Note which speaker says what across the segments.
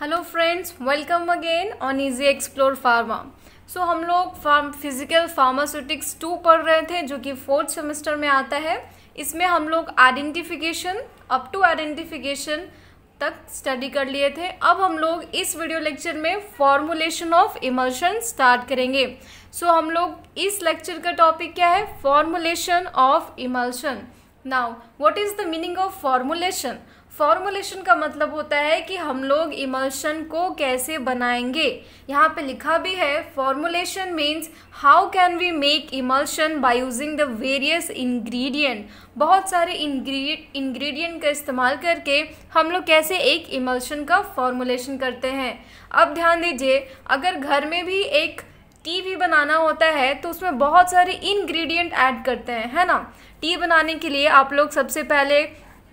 Speaker 1: Hello friends welcome again on easy explore pharma so हम लोग farm physical pharmaceutics to पढ़ रहे थे जो कि फोर्थ सेमेस्टर में आता है इसमें हम लोग आइडेंटिफिकेशन अप टू आइडेंटिफिकेशन तक स्टडी कर लिए थे अब हम लोग इस वीडियो लेक्चर में फॉर्मुलेशन ऑफ इमल्शन स्टार्ट करेंगे सो so, हम लोग इस लेक्चर का टॉपिक क्या है formulation of emulsion now what is the meaning of formulation formulation का मतलब होता है कि हम लोग इमल्शन को कैसे बनाएंगे यहाँ पे लिखा भी है formulation means how can we make emulsion by using the various ingredient बहुत सारे इंग्रेडिएंट का इस्तेमाल करके हम लोग कैसे एक इमल्शन का फॉर्मुलेशन करते हैं अब ध्यान दीजिए अगर घर में भी एक टी भी बनाना होता है तो उसमें बहुत सारे इंग्रेडिएंट ऐड करते हैं है ना टी बनाने के लिए आप लोग सबसे पहले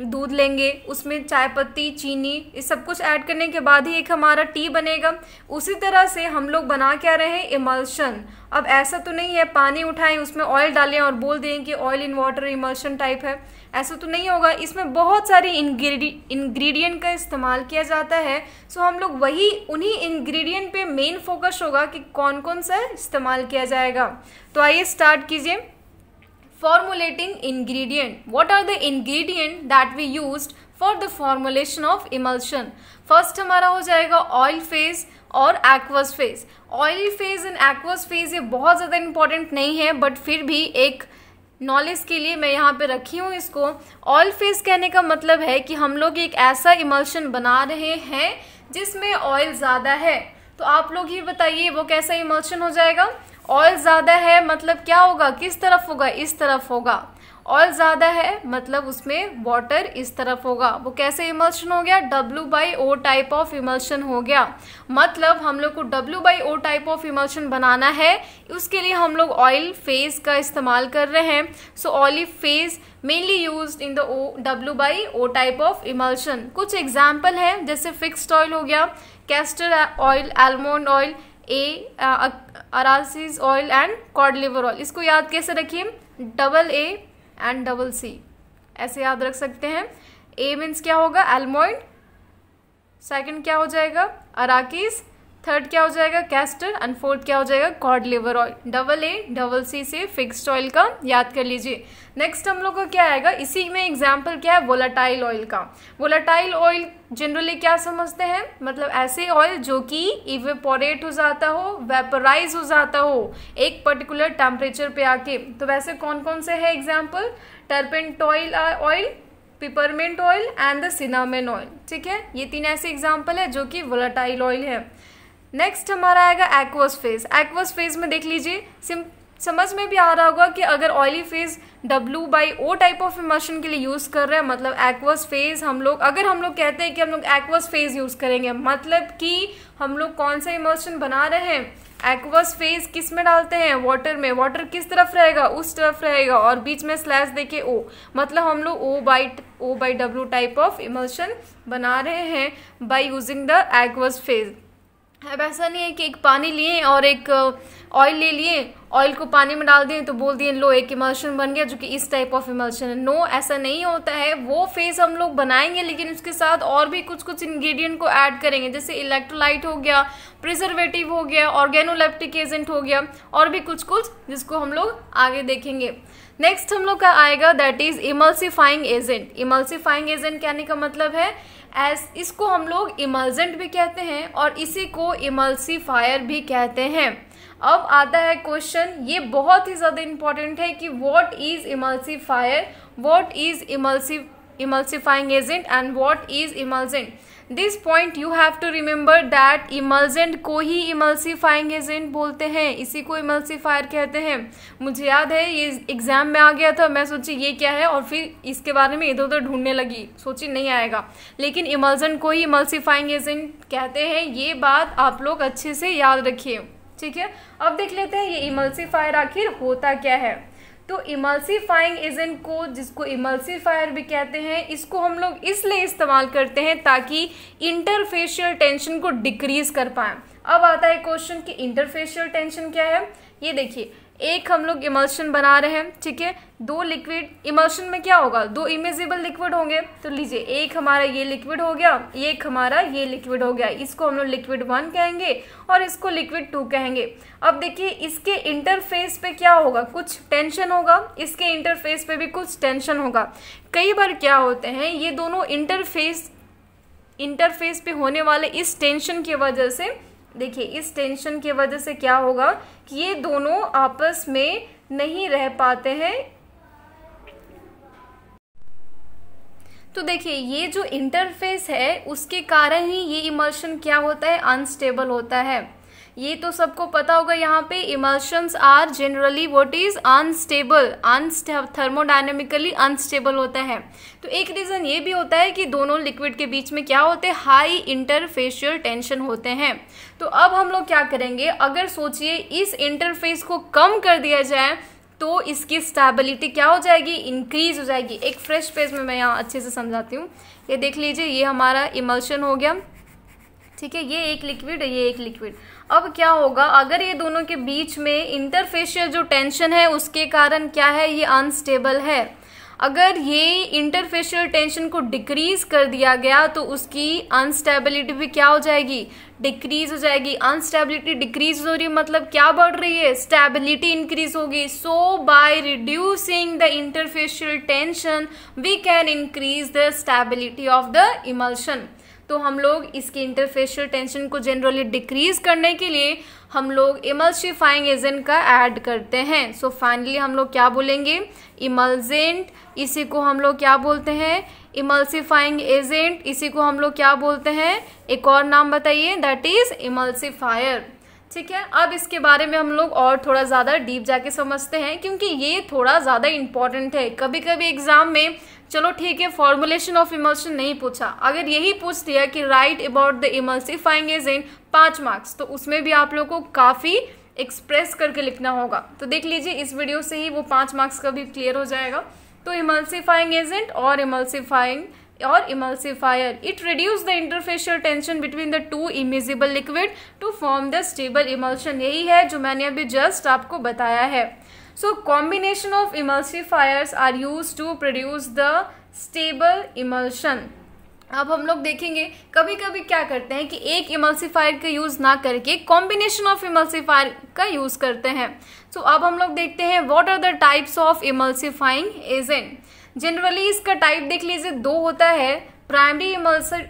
Speaker 1: दूध लेंगे उसमें चाय पत्ती चीनी इस सब कुछ ऐड करने के बाद ही एक हमारा टी बनेगा उसी तरह से हम लोग बना क्या रहे हैं इमल्शन अब ऐसा तो नहीं है पानी उठाएं उसमें ऑयल डालें और बोल दें कि oil in water emulsion type है ऐसा तो नहीं होगा इसमें बहुत सारे इंग्रेडी इंग्रेडिएंट का इस्तेमाल किया जाता है सो हम लोग वही उन्हीं इंग्रेडिएंट पे मेन फोकस होगा कि कौन कौन सा इस्तेमाल किया जाएगा तो आइए स्टार्ट कीजिए formulating ingredient what are the ingredient that we used for the formulation of emulsion first हमारा हो जाएगा ऑयल फेज और aqueous phase oil phase and aqueous phase ये बहुत ज़्यादा इंपॉर्टेंट नहीं है बट फिर भी एक नॉलेज के लिए मैं यहाँ पे रखी हूँ इसको ऑयल फेज कहने का मतलब है कि हम लोग एक ऐसा इमल्शन बना रहे हैं जिसमें ऑयल ज़्यादा है तो आप लोग ये बताइए वो कैसा इमल्शन हो जाएगा ऑयल ज़्यादा है मतलब क्या होगा किस तरफ होगा इस तरफ होगा ऑयल ज़्यादा है मतलब उसमें वाटर इस तरफ होगा वो कैसे इमल्शन हो गया W by O type of emulsion हो गया मतलब हम लोग को W by O type of emulsion बनाना है उसके लिए हम लोग ऑयल फेज का इस्तेमाल कर रहे हैं so oily phase mainly use in the O W by O type of emulsion कुछ एग्जाम्पल है जैसे फिक्सड ऑयल हो गया castor oil almond oil a arachis oil and cod liver oil इसको याद कैसे रखिए double A and double C ऐसे याद रख सकते हैं ए मीन्स क्या होगा एलमोइड सेकंड क्या हो जाएगा अराकिस थर्ड क्या हो जाएगा कैस्टर एंड फोर्थ क्या हो जाएगा cod liver oil double A double C से फिक्स्ड ऑयल का याद कर लीजिए नेक्स्ट हम लोग का क्या आएगा इसी में एग्जाम्पल क्या है वोलाटाइल ऑयल का वोलाटाइल ऑयल जनरली क्या समझते हैं मतलब ऐसे ऑयल जो कि इवेपोरेट हो जाता हो वेपराइज हो जाता हो एक पर्टिकुलर टेम्परेचर पे आके तो वैसे कौन कौन से है example turpentine oil oil peppermint oil and the cinnamon oil ठीक है ये तीन ऐसे एग्जाम्पल है जो कि वोलाटाइल ऑयल है नेक्स्ट हमारा आएगा एक्वस फेज एक्वस फेज में देख लीजिए सिम समझ में भी आ रहा होगा कि अगर oily phase W by O type of emulsion के लिए यूज़ कर रहे हैं मतलब एक्वस फेज हम लोग अगर हम लोग कहते हैं कि हम लोग एक्वस फेज यूज़ करेंगे मतलब कि हम लोग कौन सा इमर्शन बना रहे हैं एक्वस फेज किस में डालते हैं वाटर में वाटर किस तरफ रहेगा उस तरफ रहेगा और बीच में स्लैश देखे ओ मतलब हम लोग O by O by W type of emulsion बना रहे हैं by using the aqueous phase अब ऐसा नहीं है कि एक पानी लिए और एक ऑयल ले लिए ऑयल को पानी में डाल दिए तो बोल दिए लो एक इमल्शन बन गया जो कि इस टाइप ऑफ इमल्शन है नो ऐसा नहीं होता है वो फेस हम लोग बनाएंगे लेकिन उसके साथ और भी कुछ कुछ इंग्रेडिएंट को ऐड करेंगे जैसे इलेक्ट्रोलाइट हो गया प्रिजर्वेटिव हो गया ऑर्गेनोलेप्टिक एजेंट हो गया और भी कुछ कुछ जिसको हम लोग आगे देखेंगे नेक्स्ट हम लोग का आएगा that is emulsifying agent emulsifying agent कहने का मतलब है एस इसको हम लोग इमल्जेंट भी कहते हैं और इसी को इमल्सीफायर भी कहते हैं अब आता है क्वेश्चन ये बहुत ही ज़्यादा इम्पॉर्टेंट है कि what is emulsifier what is emulsi emulsifying agent and what is emulgent this point you have to remember that emulgent को ही इमल्सिफाइंग एजेंट बोलते हैं इसी को इमल्सिफायर कहते हैं मुझे याद है ये एग्जाम में आ गया था मैं सोची ये क्या है और फिर इसके बारे में इधर उधर ढूंढने लगी सोची नहीं आएगा लेकिन इमल्जेंट को ही इमल्सिफाइंग एजेंट कहते हैं ये बात आप लोग अच्छे से याद रखिए ठीक है अब देख लेते हैं ये इमल्सिफायर आखिर होता क्या है तो इमल्सीफाइंग एजेंट को जिसको इमल्सीफायर भी कहते हैं इसको हम लोग इसलिए इस्तेमाल करते हैं ताकि इंटरफेशियल टेंशन को डिक्रीज कर पाए अब आता है क्वेश्चन कि इंटरफेशियल टेंशन क्या है ये देखिए एक हम लोग इमल्शन बना रहे हैं ठीक है दो लिक्विड इमल्शन में क्या होगा दो इमेजिबल लिक्विड होंगे तो लीजिए एक हमारा ये लिक्विड हो गया एक हमारा ये लिक्विड हो गया इसको हम लोग लिक्विड वन कहेंगे और इसको लिक्विड टू कहेंगे अब देखिए इसके इंटरफेस पे क्या होगा कुछ टेंशन होगा इसके इंटरफेस पे भी कुछ टेंशन होगा कई बार क्या होते हैं ये दोनों इंटरफेस इंटरफेस पे होने वाले इस टेंशन की वजह से देखिए इस टेंशन की वजह से क्या होगा कि ये दोनों आपस में नहीं रह पाते हैं तो देखिए ये जो इंटरफेस है उसके कारण ही ये इमर्शन क्या होता है अनस्टेबल होता है ये तो सबको पता होगा यहाँ पे emulsions are generally what is unstable thermodynamically unstable होता है तो एक रीज़न ये भी होता है कि दोनों लिक्विड के बीच में क्या होते हैं हाई इंटरफेशियल टेंशन होते हैं तो अब हम लोग क्या करेंगे अगर सोचिए इस इंटरफेस को कम कर दिया जाए तो इसकी स्टेबिलिटी क्या हो जाएगी इंक्रीज हो जाएगी एक फ्रेश पेज में मैं यहाँ अच्छे से समझाती हूँ ये देख लीजिए ये हमारा इमल्शन हो गया ठीक है ये एक लिक्विड है ये एक लिक्विड अब क्या होगा अगर ये दोनों के बीच में इंटरफेशियल जो टेंशन है उसके कारण क्या है ये अनस्टेबल है अगर ये इंटरफेशियल टेंशन को डिक्रीज कर दिया गया तो उसकी अनस्टेबिलिटी भी क्या हो जाएगी डिक्रीज हो जाएगी अनस्टेबिलिटी डिक्रीज हो रही है मतलब क्या बढ़ रही है स्टेबिलिटी इंक्रीज होगी so by reducing the interfacial tension we can increase the stability of the emulsion तो हम लोग इसके इंटरफेशियल टेंशन को जनरली डिक्रीज करने के लिए हम लोग इमल्सिफाइंग एजेंट का ऐड करते हैं सो so, फाइनली हम लोग क्या बोलेंगे इमल्जेंट इसी को हम लोग क्या बोलते हैं इमल्सिफाइंग एजेंट इसी को हम लोग क्या बोलते हैं एक और नाम बताइए दैट इज़ इमल्सिफायर ठीक है अब इसके बारे में हम लोग और थोड़ा ज़्यादा डीप जाके समझते हैं क्योंकि ये थोड़ा ज़्यादा इम्पॉर्टेंट है कभी कभी एग्ज़ाम में चलो ठीक है फॉर्मुलेशन ऑफ इमल्शन नहीं पूछा अगर यही पूछ दिया कि write about the emulsifying agent पाँच मार्क्स तो उसमें भी आप लोग को काफ़ी एक्सप्रेस करके लिखना होगा तो देख लीजिए इस वीडियो से ही वो पाँच मार्क्स का भी क्लियर हो जाएगा तो इमल्सिफाइंग एजेंट और इमल्सिफाइंग और emulsifier it reduce the interfacial tension between the two immiscible liquid to form the stable emulsion. यही है जो मैंने अभी जस्ट आपको बताया है So combination of emulsifiers are used to produce the stable emulsion. अब हम लोग देखेंगे कभी कभी क्या करते हैं कि एक इमल्सिफायर का यूज़ ना करके कॉम्बिनेशन ऑफ इमल्सिफायर का यूज़ करते हैं सो so, अब हम लोग देखते हैं what are the types of emulsifying agent generally इसका टाइप देख लीजिए दो होता है primary emulsor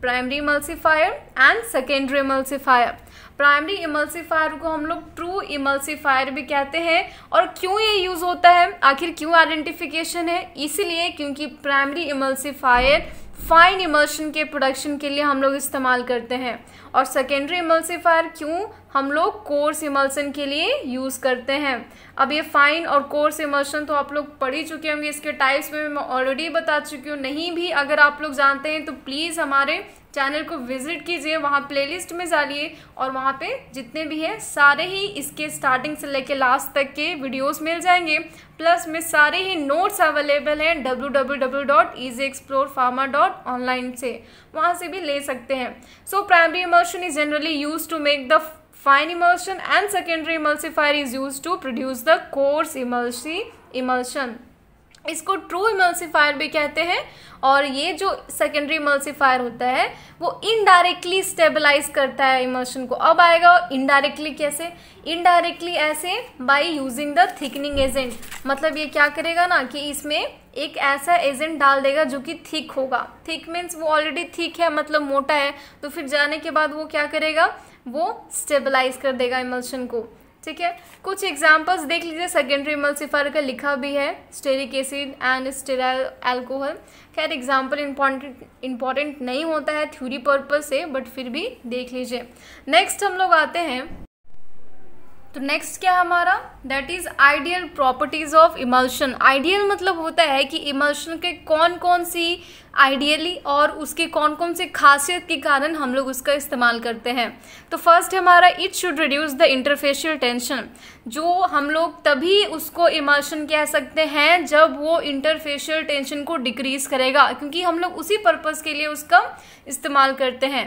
Speaker 1: primary emulsifier and secondary emulsifier primary emulsifier को हम लोग ट्रू इमल्सीफायर भी कहते हैं और क्यों ये यूज़ होता है आखिर क्यों आइडेंटिफिकेशन है इसीलिए क्योंकि प्राइमरी इमल्सीफायर फाइन इमल्शन के प्रोडक्शन के लिए हम लोग इस्तेमाल करते हैं और सेकेंडरी इमल्सीफायर क्यों हम लोग कोर्स इमल्सन के लिए यूज़ करते हैं अब ये फाइन और कोर्स इमल्शन तो आप लोग पढ़ ही चुके होंगे इसके टाइप्स में मैं ऑलरेडी बता चुकी हूँ नहीं भी अगर आप लोग जानते हैं तो प्लीज़ हमारे चैनल को विजिट कीजिए वहाँ प्लेलिस्ट में जाइए और वहाँ पे जितने भी है सारे ही इसके स्टार्टिंग से लेके लास्ट तक के वीडियोस मिल जाएंगे प्लस में सारे ही नोट्स अवेलेबल हैं W W W dot explore pharma dot online से वहाँ से भी ले सकते हैं so primary emulsion is generally use to make the fine emulsion and secondary emulsifier is use to produce the coarse इमल्सी इमोशन इसको ट्रू इमल्सिफायर भी कहते हैं और ये जो सेकेंडरी इमल्सिफायर होता है वो इनडायरेक्टली स्टेबलाइज करता है इमल्शन को अब आएगा इनडायरेक्टली कैसे इनडायरेक्टली ऐसे by using the thickening agent मतलब ये क्या करेगा ना कि इसमें एक ऐसा एजेंट डाल देगा जो कि थिक होगा थिक मीन्स वो ऑलरेडी थिक है मतलब मोटा है तो फिर जाने के बाद वो क्या करेगा वो स्टेबलाइज कर देगा इमल्शन को ठीक है कुछ एग्जाम्पल्स देख लीजिए सेकेंडरी इमल्सिफायर का लिखा भी है stearic acid and stearyl alcohol खैर एग्जाम्पल इम्पॉर्टेंट इम्पॉर्टेंट नहीं होता है थ्योरी पर्पज से बट फिर भी देख लीजिए नेक्स्ट हम लोग आते हैं तो नेक्स्ट क्या हमारा that is ideal properties of emulsion ideal मतलब होता है कि इमल्शन के कौन कौन सी आइडियली और उसके कौन कौन से खासियत के कारण हम लोग उसका इस्तेमाल करते हैं तो फर्स्ट हमारा it should reduce the interfacial tension जो हम लोग तभी उसको इमर्शन कह सकते हैं जब वो इंटरफेशियल टेंशन को डिक्रीज़ करेगा क्योंकि हम लोग उसी पर्पज़ के लिए उसका इस्तेमाल करते हैं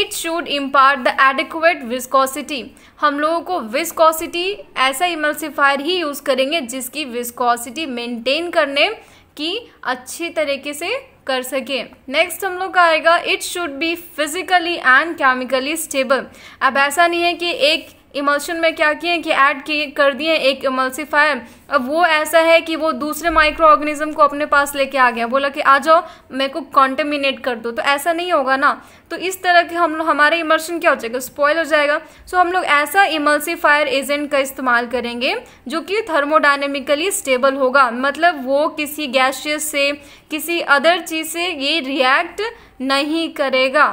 Speaker 1: it should impart the adequate viscosity हम लोगों को विस्कोसिटी ऐसा इमल्सिफायर ही यूज़ करेंगे जिसकी विस्कोसिटी मेंटेन करने की अच्छी तरीके से कर सके नेक्स्ट हम लोग का आएगा it should be physically and chemically stable अब ऐसा नहीं है कि एक इमल्शन में क्या किए कि ऐड किए कर दिए एक इमल्सिफायर अब वो ऐसा है कि वो दूसरे माइक्रो ऑर्गेनिज्म को अपने पास लेके आ गया बोला कि आ जाओ मेरे को कॉन्टेमिनेट कर दो तो ऐसा नहीं होगा ना तो इस तरह के हम हमारा इमर्शन क्या हो जाएगा स्पॉयल हो जाएगा सो हम लोग ऐसा इमल्सिफायर एजेंट का इस्तेमाल करेंगे जो कि थर्मोडाइनमिकली स्टेबल होगा मतलब वो किसी गैशियस से किसी अदर चीज़ से ये रिएक्ट नहीं करेगा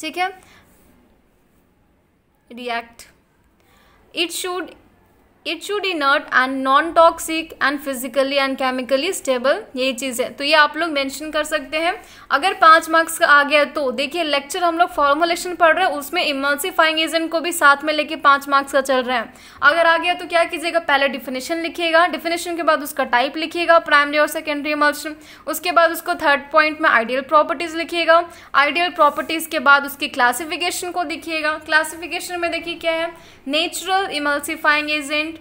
Speaker 1: ठीक है react it should it should inert and non toxic and physically and chemically stable ये चीज़ है तो ये आप लोग मेंशन कर सकते हैं अगर पांच मार्क्स का आ गया तो देखिए लेक्चर हम लोग फॉर्मुलेशन पढ़ रहे हैं उसमें इमल्सिफाइंग एजेंट को भी साथ में लेके पांच मार्क्स का चल रहे हैं अगर आ गया तो क्या कीजिएगा पहले डिफिनेशन लिखिएगा डिफिनेशन के बाद उसका टाइप लिखिएगा प्राइमरी और सेकेंडरी इमल्शन उसके बाद उसको थर्ड पॉइंट में आइडियल प्रॉपर्टीज़ लिखिएगा आइडियल प्रॉपर्टीज़ के बाद उसकी क्लासिफिकेशन को देखिएगा क्लासिफिकेशन में देखिए क्या है natural emulsifying agent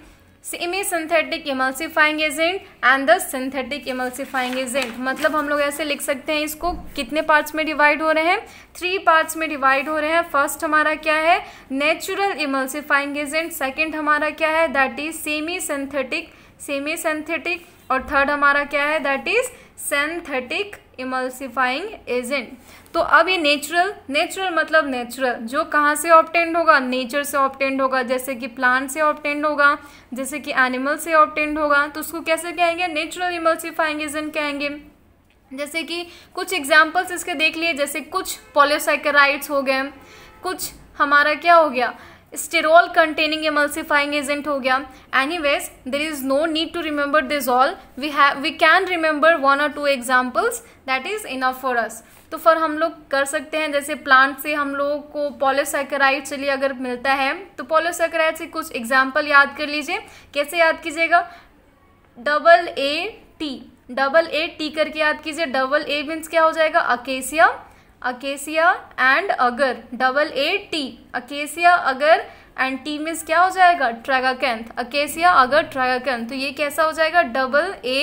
Speaker 1: semi synthetic emulsifying agent and the synthetic emulsifying agent मतलब हम लोग ऐसे लिख सकते हैं इसको कितने पार्ट्स में डिवाइड हो रहे हैं थ्री पार्ट्स में डिवाइड हो रहे हैं फर्स्ट हमारा क्या है नेचुरल इमल्सिफाइंग एजेंट सेकेंड हमारा क्या है that is semi synthetic semi synthetic और थर्ड हमारा क्या है that is synthetic emulsifying agent तो अब ये नेचुरल नेचुरल मतलब नेचुरल जो कहाँ से ऑप्टेंड होगा नेचर से ऑप्टेंड होगा जैसे कि प्लांट से ऑप्टेंड होगा जैसे कि एनिमल से ऑप्टेंड होगा तो उसको कैसे कहेंगे नेचुरल इमल्सिफाइंग एजेंट कहेंगे जैसे कि कुछ एग्जाम्पल्स इसके देख लिए जैसे कुछ पोलियोसाइकराइड्स हो गए कुछ हमारा क्या हो गया स्टेरोल कंटेनिंग एमल्सिफाइंग एजेंट हो गया anyways there is no need to remember this all we have we can remember one और two examples that is enough for us तो फॉर हम लोग कर सकते हैं जैसे प्लांट से हम लोगों को पोलोसाइकराइड चलिए अगर मिलता है तो पोलोसाइकराइड से कुछ एग्जाम्पल याद कर लीजिए कैसे याद कीजिएगा double A T double A T करके याद कीजिए डबल ए मीन्स क्या हो जाएगा acacia acacia and agar double A T acacia agar and T means क्या हो जाएगा ट्रेगाकैंथ अकेसिया अगर ट्रेगाकैंथ तो ये कैसा हो जाएगा double A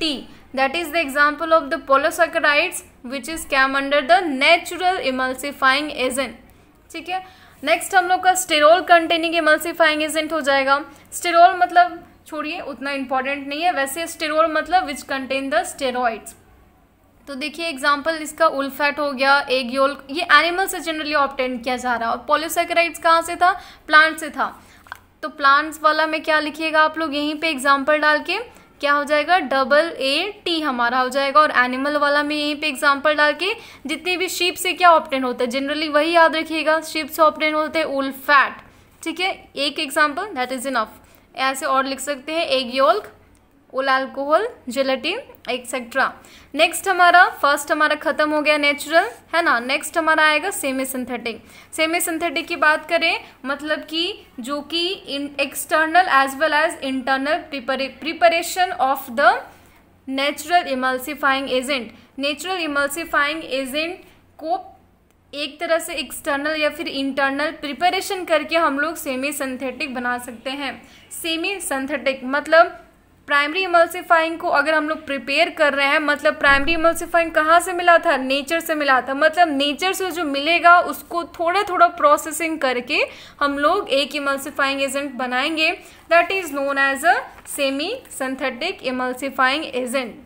Speaker 1: T that is the example of the polysaccharides which is came under the natural emulsifying agent ठीक है नेक्स्ट हम लोग का स्टेरोल कंटेनिंग इमल्सिफाइंग एजेंट हो जाएगा स्टेरोल मतलब छोड़िए उतना इंपॉर्टेंट नहीं है वैसे स्टेरोल मतलब विच कंटेन द स्टेरॉइड्स तो देखिए एग्जाम्पल इसका उल्फेट हो गया एग योल ये एनिमल से जनरली ऑप्टेंड किया जा रहा है और पोलिसक्राइड्स कहाँ से था प्लांट से था तो प्लांट्स वाला में क्या लिखिएगा आप लोग यहीं पे एग्जाम्पल डाल के क्या हो जाएगा डबल ए टी हमारा हो जाएगा और एनिमल वाला में यहीं पे एग्जाम्पल डाल के जितने भी शीप से क्या ऑप्टेंड होता है जनरली वही याद रखिएगा शीप से ऑप्टेंड होते हैं उल्फैट ठीक है एक एग्जाम्पल दैट इज इनफ ऐसे और लिख सकते हैं egg yolk wool alcohol gelatin etcetera next हमारा फर्स्ट हमारा खत्म हो गया नेचुरल है ना नेक्स्ट हमारा आएगा सेमी सिंथेटिक सेमी सिंथेटिक की बात करें मतलब कि जो कि external as well as internal preparation of the natural emulsifying agent natural emulsifying agent को एक तरह से एक्सटर्नल या फिर इंटरनल प्रिपरेशन करके हम लोग सेमी सिंथेटिक बना सकते हैं सेमी सिंथेटिक मतलब प्राइमरी इमल्सिफाइंग को अगर हम लोग प्रिपेयर कर रहे हैं मतलब प्राइमरी इमल्सिफाइंग कहाँ से मिला था नेचर से मिला था मतलब नेचर से जो मिलेगा उसको थोड़ा थोड़ा प्रोसेसिंग करके हम लोग एक इमल्सिफाइंग एजेंट बनाएंगे that is known as a semi synthetic emulsifying agent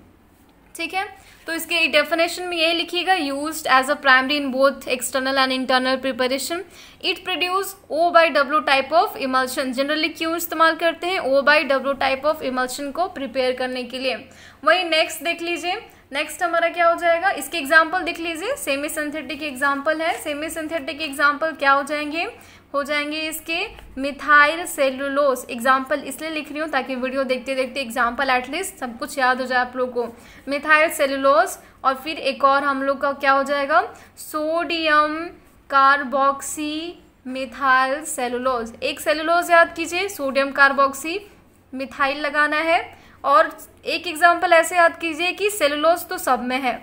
Speaker 1: ठीक है तो इसके डेफिनेशन में ये लिखिएगा use as a primary in both external and internal preparation it produce O by W type of emulsion generally क्यों इस्तेमाल करते हैं O by W type of emulsion को प्रिपेयर करने के लिए वही नेक्स्ट देख लीजिए नेक्स्ट हमारा क्या हो जाएगा इसके एग्जाम्पल देख लीजिए सेमी सिंथेटिक एग्जाम्पल है सेमी सिंथेटिक एग्जाम्पल क्या हो जाएंगे हो जाएंगे इसके मिथाइल सेलुलोस एग्जाम्पल इसलिए लिख रही हूँ ताकि वीडियो देखते देखते एग्जाम्पल एटलीस्ट सब कुछ याद हो जाए आप लोग को मिथाइल सेलुलोस और फिर एक और हम लोग का क्या हो जाएगा सोडियम कार्बोक्सी मिथाइल सेलुलोज एक सेलुलोज याद कीजिए सोडियम कार्बोक्सी मिथाइल लगाना है और एक एग्जाम्पल ऐसे याद कीजिए कि सेलुलोज तो सब में है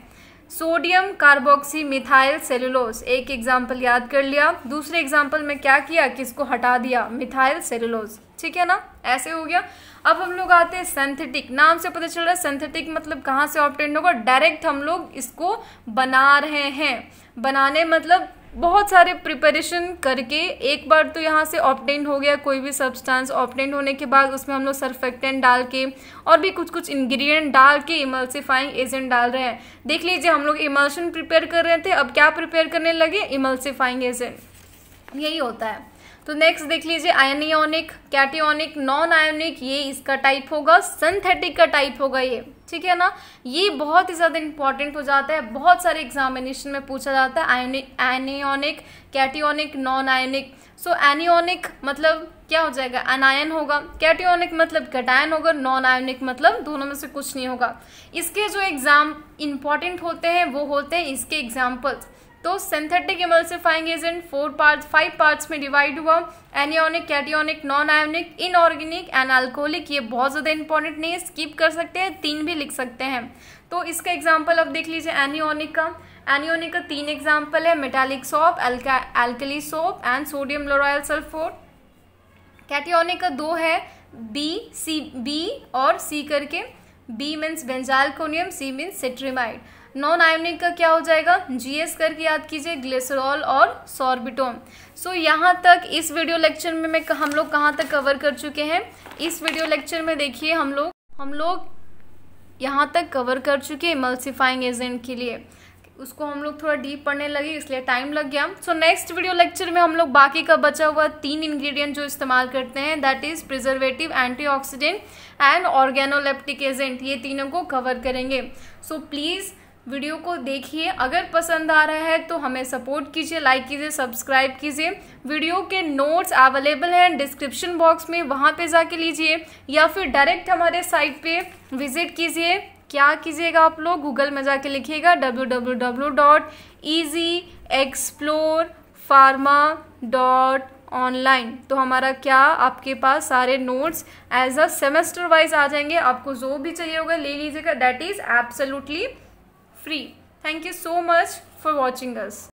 Speaker 1: सोडियम कार्बोक्सी मिथाइल सेलुलोस एक एग्जाम्पल याद कर लिया दूसरे एग्जाम्पल में क्या किया किसको हटा दिया मिथाइल सेलुलोस ठीक है ना ऐसे हो गया अब हम लोग आते हैं सेंथेटिक नाम से पता चल रहा है सेंथेटिक मतलब कहाँ से ऑप्टेंड होगा डायरेक्ट हम लोग इसको बना रहे हैं बनाने मतलब बहुत सारे प्रिपरेशन करके एक बार तो यहाँ से ऑप्टेंड हो गया कोई भी सब्सटेंस ऑप्टेंड होने के बाद उसमें हम लोग सर्फेक्टेंट डाल के और भी कुछ कुछ इंग्रेडिएंट डाल के इमल्सिफाइंग एजेंट डाल रहे हैं देख लीजिए हम लोग इमल्शन प्रिपेयर कर रहे थे अब क्या प्रिपेयर करने लगे इमल्सिफाइंग एजेंट यही होता है तो नेक्स्ट देख लीजिए आयनियोनिक कैटियोनिक नॉन आयोनिक ये इसका टाइप होगा सिंथेटिक का टाइप होगा ये ठीक है ना ये बहुत ही ज़्यादा इंपॉर्टेंट हो जाता है बहुत सारे एग्जामिनेशन में पूछा जाता है ionic anionic cationic non ionic so anionic मतलब क्या हो जाएगा अनायन होगा कैटियोनिक मतलब कटायन होगा नॉन आयोनिक मतलब दोनों में से कुछ नहीं होगा इसके जो एग्ज़ाम इंपॉर्टेंट होते हैं वो होते हैं इसके एग्जाम्पल्स तो synthetic emulsifying agent four part five parts में डिवाइड हुआ anionic cationic non ionic inorganic and alcoholic ये बहुत ज़्यादा इंपॉर्टेंट नहीं है स्किप कर सकते हैं तीन भी लिख सकते हैं तो इसका एग्जाम्पल अब देख लीजिए एनियोनिक का एनियोनिक का तीन एग्जाम्पल है metallic soap alkali soap and sodium lauryl sulphate cationic का दो है बी सी बी और सी करके B means benzalkonium C means cetrimide non ionic का क्या हो जाएगा जीएस करके याद कीजिए ग्लिसरॉल और सॉर्बिटोन सो so, यहाँ तक इस वीडियो लेक्चर में मैं हम लोग कहाँ तक कवर कर चुके हैं इस वीडियो लेक्चर में देखिए हम लोग हम लोग यहाँ तक कवर कर चुके हैं इमल्सिफाइंग एजेंट के लिए उसको हम लोग थोड़ा डीप पढ़ने लगे इसलिए टाइम लग गया सो नेक्स्ट वीडियो लेक्चर में हम लोग बाकी का बचा हुआ तीन इंग्रेडिएंट जो इस्तेमाल करते हैं that is preservative antioxidant and organoleptic agent ये तीनों को कवर करेंगे सो so, प्लीज़ वीडियो को देखिए अगर पसंद आ रहा है तो हमें सपोर्ट कीजिए लाइक कीजिए सब्सक्राइब कीजिए वीडियो के नोट्स अवेलेबल हैं डिस्क्रिप्शन बॉक्स में वहाँ पे जाके लीजिए या फिर डायरेक्ट हमारे साइट पे विज़िट कीजिए क्या कीजिएगा आप लोग गूगल में जाके लिखिएगा W W W dot easy explore pharma dot online तो हमारा क्या आपके पास सारे notes as a semester wise आ जाएंगे आपको जो भी चाहिए होगा ले लीजिएगा that is absolutely free. Thank you so much for watching us.